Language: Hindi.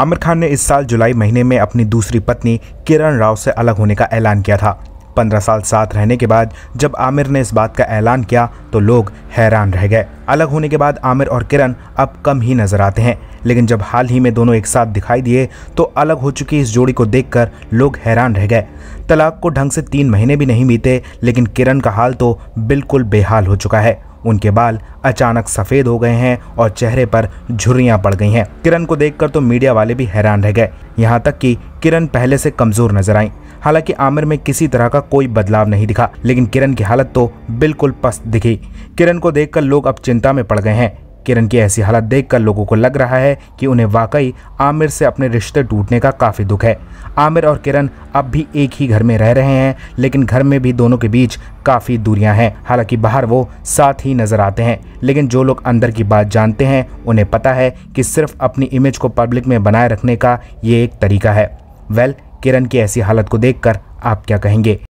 आमिर खान ने इस साल जुलाई महीने में अपनी दूसरी पत्नी किरण राव से अलग होने का ऐलान किया था पंद्रह साल साथ रहने के बाद जब आमिर ने इस बात का ऐलान किया तो लोग हैरान रह गए अलग होने के बाद आमिर और किरण अब कम ही नजर आते हैं लेकिन जब हाल ही में दोनों एक साथ दिखाई दिए तो अलग हो चुकी इस जोड़ी को देखकर लोग हैरान रह गए तलाक को ढंग से तीन महीने भी नहीं बीते लेकिन किरण का हाल तो बिल्कुल बेहाल हो चुका है उनके बाल अचानक सफ़ेद हो गए हैं और चेहरे पर झुर्रियाँ पड़ गई हैं किरण को देखकर तो मीडिया वाले भी हैरान रह गए यहाँ तक कि किरण पहले से कमज़ोर नजर आई हालांकि आमिर में किसी तरह का कोई बदलाव नहीं दिखा लेकिन किरण की हालत तो बिल्कुल पस्त दिखी किरण को देखकर लोग अब चिंता में पड़ गए हैं किरण की ऐसी हालत देखकर लोगों को लग रहा है कि उन्हें वाकई आमिर से अपने रिश्ते टूटने का काफ़ी दुख है आमिर और किरण अब भी एक ही घर में रह रहे हैं लेकिन घर में भी दोनों के बीच काफ़ी दूरियां हैं हालांकि बाहर वो साथ ही नज़र आते हैं लेकिन जो लोग अंदर की बात जानते हैं उन्हें पता है कि सिर्फ अपनी इमेज को पब्लिक में बनाए रखने का ये एक तरीका है वेल किरण की ऐसी हालत को देख आप क्या कहेंगे